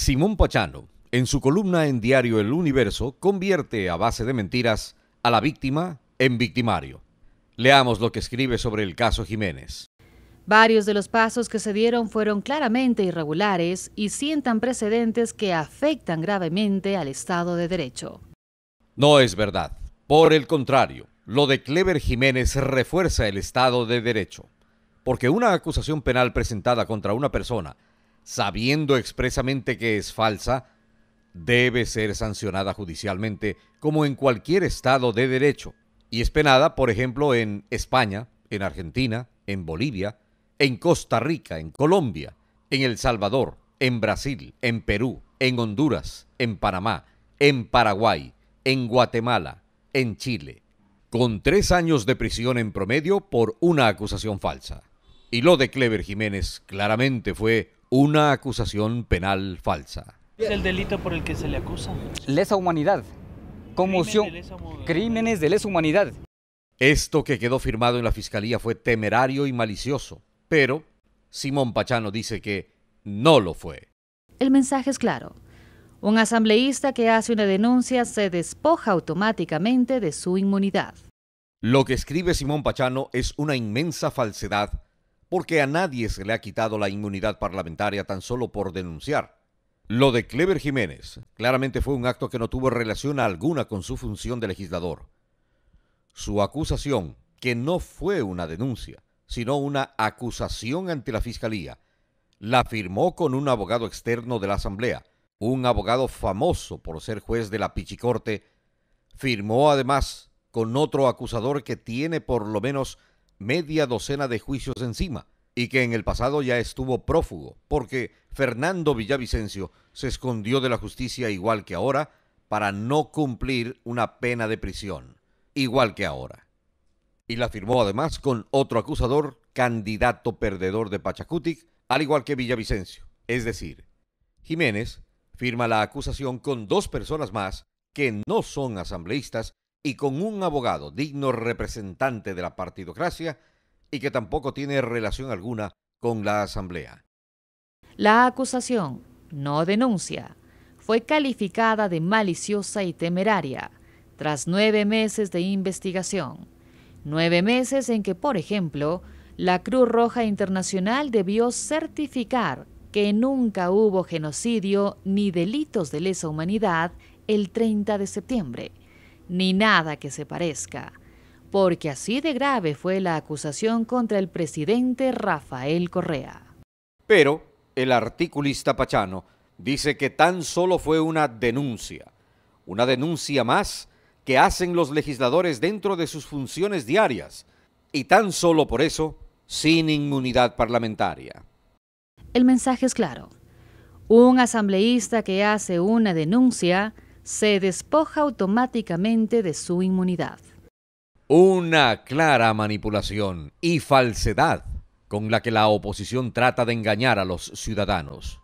Simón Pachano, en su columna en diario El Universo, convierte a base de mentiras a la víctima en victimario. Leamos lo que escribe sobre el caso Jiménez. Varios de los pasos que se dieron fueron claramente irregulares y sientan precedentes que afectan gravemente al Estado de Derecho. No es verdad. Por el contrario, lo de Clever Jiménez refuerza el Estado de Derecho, porque una acusación penal presentada contra una persona sabiendo expresamente que es falsa, debe ser sancionada judicialmente como en cualquier Estado de derecho y es penada, por ejemplo, en España, en Argentina, en Bolivia, en Costa Rica, en Colombia, en El Salvador, en Brasil, en Perú, en Honduras, en Panamá, en Paraguay, en Guatemala, en Chile, con tres años de prisión en promedio por una acusación falsa. Y lo de Clever Jiménez claramente fue una acusación penal falsa. Es el delito por el que se le acusa. Lesa humanidad. Conmoción. Crímenes de lesa humanidad. Esto que quedó firmado en la fiscalía fue temerario y malicioso, pero Simón Pachano dice que no lo fue. El mensaje es claro. Un asambleísta que hace una denuncia se despoja automáticamente de su inmunidad. Lo que escribe Simón Pachano es una inmensa falsedad porque a nadie se le ha quitado la inmunidad parlamentaria tan solo por denunciar. Lo de Clever Jiménez claramente fue un acto que no tuvo relación alguna con su función de legislador. Su acusación, que no fue una denuncia, sino una acusación ante la Fiscalía, la firmó con un abogado externo de la Asamblea, un abogado famoso por ser juez de la Pichicorte, firmó además con otro acusador que tiene por lo menos media docena de juicios encima y que en el pasado ya estuvo prófugo, porque Fernando Villavicencio se escondió de la justicia igual que ahora para no cumplir una pena de prisión, igual que ahora. Y la firmó además con otro acusador, candidato perdedor de Pachacutic, al igual que Villavicencio. Es decir, Jiménez firma la acusación con dos personas más que no son asambleístas y con un abogado digno representante de la partidocracia y que tampoco tiene relación alguna con la Asamblea. La acusación, no denuncia, fue calificada de maliciosa y temeraria tras nueve meses de investigación. Nueve meses en que, por ejemplo, la Cruz Roja Internacional debió certificar que nunca hubo genocidio ni delitos de lesa humanidad el 30 de septiembre ni nada que se parezca, porque así de grave fue la acusación contra el presidente Rafael Correa. Pero el articulista Pachano dice que tan solo fue una denuncia, una denuncia más que hacen los legisladores dentro de sus funciones diarias, y tan solo por eso, sin inmunidad parlamentaria. El mensaje es claro. Un asambleísta que hace una denuncia se despoja automáticamente de su inmunidad. Una clara manipulación y falsedad con la que la oposición trata de engañar a los ciudadanos.